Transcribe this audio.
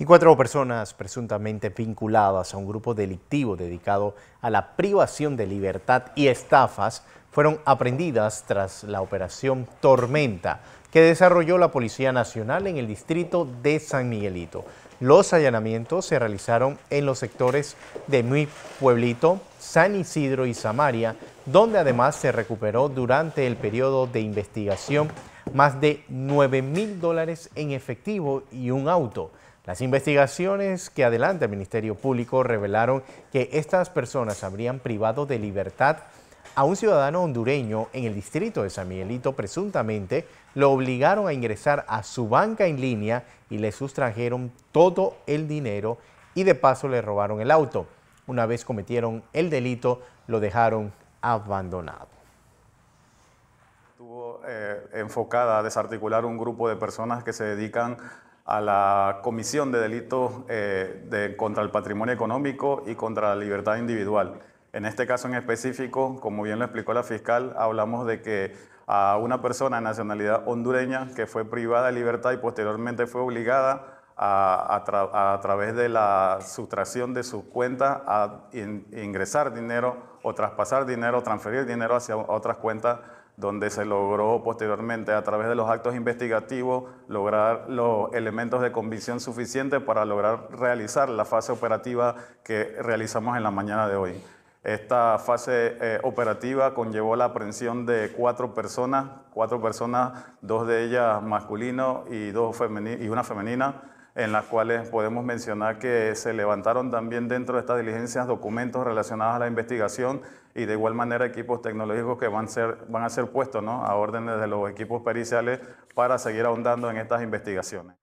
y cuatro personas presuntamente vinculadas a un grupo delictivo dedicado a la privación de libertad y estafas fueron aprendidas tras la operación Tormenta que desarrolló la Policía Nacional en el distrito de San Miguelito. Los allanamientos se realizaron en los sectores de Muy Pueblito, San Isidro y Samaria, donde además se recuperó durante el periodo de investigación más de 9 mil dólares en efectivo y un auto. Las investigaciones que adelanta el Ministerio Público revelaron que estas personas habrían privado de libertad a un ciudadano hondureño en el distrito de San Miguelito, presuntamente lo obligaron a ingresar a su banca en línea y le sustrajeron todo el dinero y de paso le robaron el auto. Una vez cometieron el delito, lo dejaron abandonado estuvo eh, enfocada a desarticular un grupo de personas que se dedican a la comisión de delitos eh, de, contra el patrimonio económico y contra la libertad individual. En este caso en específico, como bien lo explicó la fiscal, hablamos de que a una persona de nacionalidad hondureña que fue privada de libertad y posteriormente fue obligada a, través de la sustracción de su cuenta a ingresar dinero o traspasar dinero, transferir dinero hacia otras cuentas donde se logró posteriormente a través de los actos investigativos lograr los elementos de convicción suficientes para lograr realizar la fase operativa que realizamos en la mañana de hoy. Esta fase eh, operativa conllevó la aprehensión de cuatro personas, cuatro personas, dos de ellas masculinas y, dos y una femenina en las cuales podemos mencionar que se levantaron también dentro de estas diligencias documentos relacionados a la investigación y de igual manera equipos tecnológicos que van, a ser puestos a órdenes de los equipos periciales para seguir ahondando en estas investigaciones.